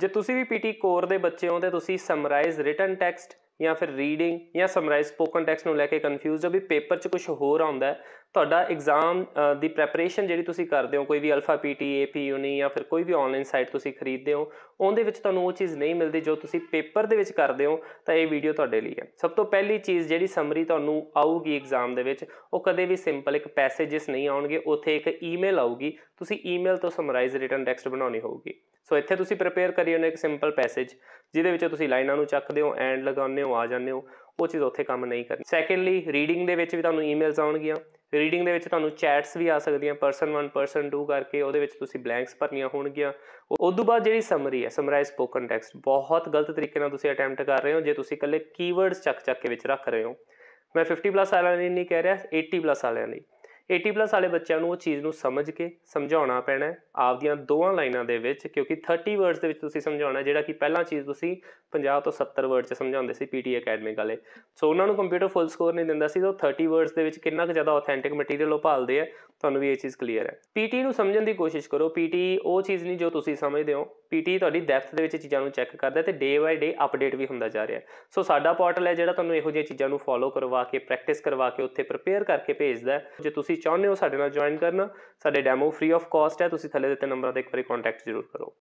ਜੇ ਤੁਸੀਂ ਵੀ PT core ਦੇ ਬੱਚੇ ਹੋ ਤੇ ਤੁਸੀਂ ਸਮਰਾਈਜ਼ ਰਿਟਨ ਟੈਕਸਟ ਜਾਂ ਫਿਰ ਰੀਡਿੰਗ ਜਾਂ ਸਮਰਾਈਜ਼ ਸਪੋਕਨ ਟੈਕਸਟ ਨੂੰ ਲੈ ਕੇ ਕਨਫਿਊਜ਼ਡ ਹੋ ਵੀ ਪੇਪਰ 'ਚ ਕੁਝ ਹੋਰ ਆਉਂਦਾ ਤੁਹਾਡਾ ਐਗਜ਼ਾਮ ਦੀ ਪ੍ਰੈਪਰੇਸ਼ਨ ਜਿਹੜੀ ਤੁਸੀਂ ਕਰਦੇ ਹੋ ਕੋਈ ਵੀ ਅਲਫਾ ਪੀਟੀ ਏਪੀ ਯੂਨੀ ਜਾਂ ਫਿਰ ਕੋਈ ਵੀ ਆਨਲਾਈਨ ਸਾਈਟ ਤੁਸੀਂ ਖਰੀਦਦੇ ਹੋ ਉਹਦੇ ਵਿੱਚ ਤੁਹਾਨੂੰ ਉਹ ਚੀਜ਼ ਨਹੀਂ ਮਿਲਦੀ ਜੋ ਤੁਸੀਂ ਪੇਪਰ ਦੇ ਵਿੱਚ ਕਰਦੇ ਹੋ ਤਾਂ ਇਹ ਵੀਡੀਓ ਤੁਹਾਡੇ ਲਈ ਹੈ ਸਭ ਤੋਂ ਪਹਿਲੀ ਚੀਜ਼ ਜਿਹੜੀ ਸਮਰੀ ਤੁਹਾਨੂੰ ਆਊਗੀ ਐਗਜ਼ਾਮ ਦੇ ਵਿੱਚ ਉਹ ਕਦੇ ਵੀ ਸਿੰਪਲ ਇੱਕ ਪੈਸੇजेस ਨਹੀਂ ਆਉਣਗੇ ਉੱਥੇ ਇੱਕ ਈਮੇਲ ਆਊਗੀ ਤੁਸੀਂ ਈਮੇਲ ਤੋਂ ਸਮਰਾਈਜ਼ ਰਿਟਨ ਟੈਕਸਟ ਬਣਾਉਣੀ ਹੋਊਗੀ ਸੋ ਇੱਥੇ ਤੁਸੀਂ ਪ੍ਰਿਪੇਅਰ ਕਰੀ ਉਹਨੇ ਇੱਕ ਸਿੰਪਲ ਪੈਸੇਜ ਜਿਹਦੇ ਵਿੱਚ ਤੁਸੀਂ ਲਾਈਨਾਂ ਨੂੰ ਚੱਕਦੇ ਹੋ ਐਂਡ ਲਗਾਉਂਦੇ ਹੋ ਆ ਜਾਂਦੇ ਹੋ ਉਹ ਚੀਜ਼ ਉੱਥੇ ਕੰਮ ਨਹੀਂ ਕਰਨੀ ਸੈਕੰਡਲੀ ਰੀਡਿੰਗ ਦੇ ਵਿੱਚ ਵੀ ਤੁਹਾਨੂੰ ਈਮੇਲਸ ਆਉਣਗੀਆਂ ਰੀਡਿੰਗ ਦੇ ਵਿੱਚ ਤੁਹਾਨੂੰ ਚੈਟਸ ਵੀ ਆ ਸਕਦੀਆਂ ਪਰਸਨ 1 ਪਰਸਨ 2 ਕਰਕੇ ਉਹਦੇ ਵਿੱਚ ਤੁਸੀਂ ਬਲੈਂਕਸ ਭਰਨੀਆਂ ਹੋਣਗੀਆਂ ਉਸ ਤੋਂ ਬਾਅਦ ਜਿਹੜੀ ਸਮਰੀ ਹੈ ਸਮਰਾਈਜ਼ ਸਪੋਕਨ ਟੈਕਸਟ ਬਹੁਤ ਗਲਤ ਤਰੀਕੇ ਨਾਲ ਤੁਸੀਂ ਅਟੈਂਪਟ ਕਰ ਰਹੇ ਹੋ ਜੇ ਤੁਸੀਂ ਇਕੱਲੇ ਕੀਵਰਡਸ ਚੱਕ ਚੱਕ ਕੇ ਵਿੱਚ ਰੱਖ ਰਹੇ ਹੋ ਮੈਂ 50 ਪਲੱਸ ਵਾਲਿਆਂ ਲਈ ਨਹੀਂ ਕਹਿ ਰਿਹਾ 80 ਪਲੱਸ ਵਾਲਿਆਂ ਲਈ 80 ਪਲੱਸ ਵਾਲੇ ਬੱਚਿਆਂ ਨੂੰ ਉਹ ਚੀਜ਼ ਨੂੰ ਸਮਝ ਕੇ ਸਮਝਾਉਣਾ ਪੈਣਾ ਆਪਦੀਆਂ ਦੋਹਾਂ ਲਾਈਨਾਂ ਦੇ ਵਿੱਚ ਕਿਉਂਕਿ 30 ਵਰਡਸ ਦੇ ਵਿੱਚ ਤੁਸੀਂ ਸਮਝਾਉਣਾ ਜਿਹੜਾ ਕਿ ਪਹਿਲਾਂ ਚੀਜ਼ ਤੁਸੀਂ 50 ਤੋਂ 70 ਵਰਡ ਚ ਸਮਝਾਉਂਦੇ ਸੀ ਪੀਟੀ ਅਕੈਡਮੀ ਵਾਲੇ ਸੋ ਉਹਨਾਂ ਨੂੰ ਕੰਪਿਊਟਰ ਫੁੱਲ ਸਕੋਰ ਨਹੀਂ ਦਿੰਦਾ ਸੀ ਸੋ 30 ਵਰਡਸ ਦੇ ਵਿੱਚ ਕਿੰਨਾ ਕੁ ਜ਼ਿਆਦਾ ਆਥੈਂਟਿਕ ਮਟੀਰੀਅਲ ਉਹ ਭਾਲਦੇ ਆ ਤੁਹਾਨੂੰ ਵੀ ਇਹ ਚੀਜ਼ ਕਲੀਅਰ ਹੈ ਪੀਟੀ ਨੂੰ ਸਮਝਣ ਦੀ ਕੋਸ਼ਿਸ਼ ਕਰੋ ਪੀਟੀ ਉਹ ਚੀਜ਼ ਨਹੀਂ ਜੋ ਤੁਸੀਂ ਸਮਝਦੇ ਹੋ ਪੀਟੀ ਤੁਹਾਡੀ ਡੈਪਥ ਦੇ ਵਿੱਚ ਚੀਜ਼ਾਂ ਨੂੰ ਚੈੱਕ ਕਰਦਾ ਤੇ ਡੇ ਬਾਈ ਡੇ ਅਪਡੇਟ ਵੀ ਹੁੰਦਾ ਜਾ ਰਿਹਾ ਸੋ ਸਾਡਾ ਪੋਰਟਲ ਹੈ ਜਿਹੜਾ ਤੁਹਾਨੂੰ ਇਹੋ ਜਿਹੀਆਂ ਚੀਜ਼ਾਂ ਨੂੰ ਫੋਲੋ ਕਰਵਾ ਕੇ ਪ੍ਰੈਕਟਿਸ ਕਰਵਾ ਕੇ ਉੱਥੇ ਪ੍ਰਪੇਅਰ ਕਰਕੇ ਭੇਜਦਾ ਜੇ ਤੁਸੀਂ ਚਾਹੁੰਦੇ ਹੋ ਸਾਡੇ ਨਾਲ ਜੁਆਇਨ ਕਰਨਾ ਸਾਡੇ ਡੈਮੋ ਫ੍ਰੀ ਆਫ ਕਾਸਟ ਹੈ ਤੁਸੀਂ ਥੱਲੇ ਦਿੱਤੇ ਨੰਬਰਾਂ ਤੇ ਇੱਕ ਵਾਰੀ ਕੰਟੈਕਟ ਜ਼ਰੂਰ ਕਰੋ